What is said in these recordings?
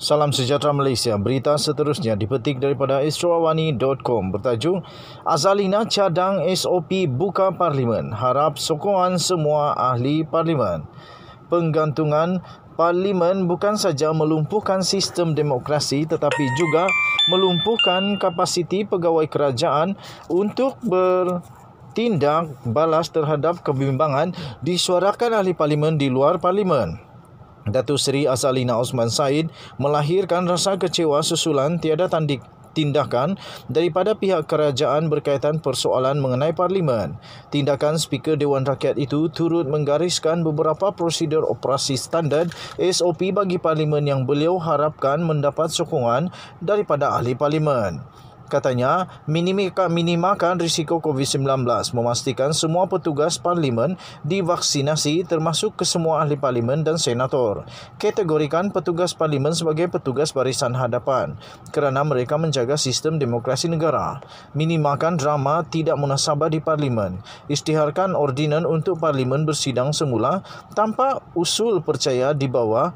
Salam sejahtera Malaysia. Berita seterusnya dipetik daripada istrawani.com bertajuk Azalina cadang SOP buka parlimen. Harap sokongan semua ahli parlimen. Penggantungan parlimen bukan saja melumpuhkan sistem demokrasi tetapi juga melumpuhkan kapasiti pegawai kerajaan untuk ber tindak balas terhadap kebimbangan disuarakan ahli parlimen di luar parlimen. Datu Seri Azalina Osman Said melahirkan rasa kecewa susulan tiada tandik tindakan daripada pihak kerajaan berkaitan persoalan mengenai parlimen. Tindakan speaker Dewan Rakyat itu turut menggariskan beberapa prosedur operasi standard SOP bagi parlimen yang beliau harapkan mendapat sokongan daripada ahli parlimen katanya minimakan minimakan risiko COVID-19 memastikan semua petugas parlimen divaksinasi termasuk ke semua ahli parlimen dan senator kategorikan petugas parlimen sebagai petugas barisan hadapan kerana mereka menjaga sistem demokrasi negara minimakan drama tidak munasabah di parlimen istiharkan ordinan untuk parlimen bersidang semula tanpa usul percaya di bawah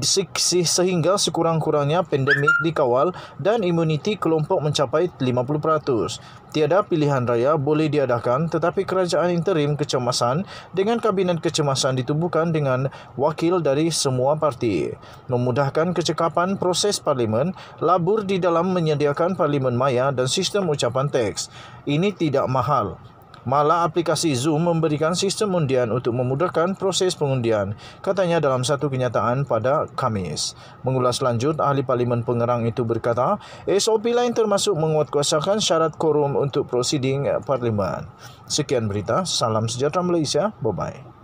sehingga sekurang-kurangnya pandemik dikawal dan imuniti kelompok mencapai 50%. Tiada pilihan raya boleh diadakan tetapi kerajaan interim kecemasan dengan kabinet kecemasan ditubuhkan dengan wakil dari semua parti. Memudahkan kecekapan proses parlimen, labur di dalam menyediakan parlimen maya dan sistem ucapan teks. Ini tidak mahal. Malah aplikasi Zoom memberikan sistem undian untuk memudahkan proses pengundian, katanya dalam satu kenyataan pada Kamis. Mengulas lanjut, Ahli Parlimen Pengerang itu berkata, SOP lain termasuk menguatkuasakan syarat korum untuk prosiding Parlimen. Sekian berita, salam sejahtera Malaysia, bye-bye.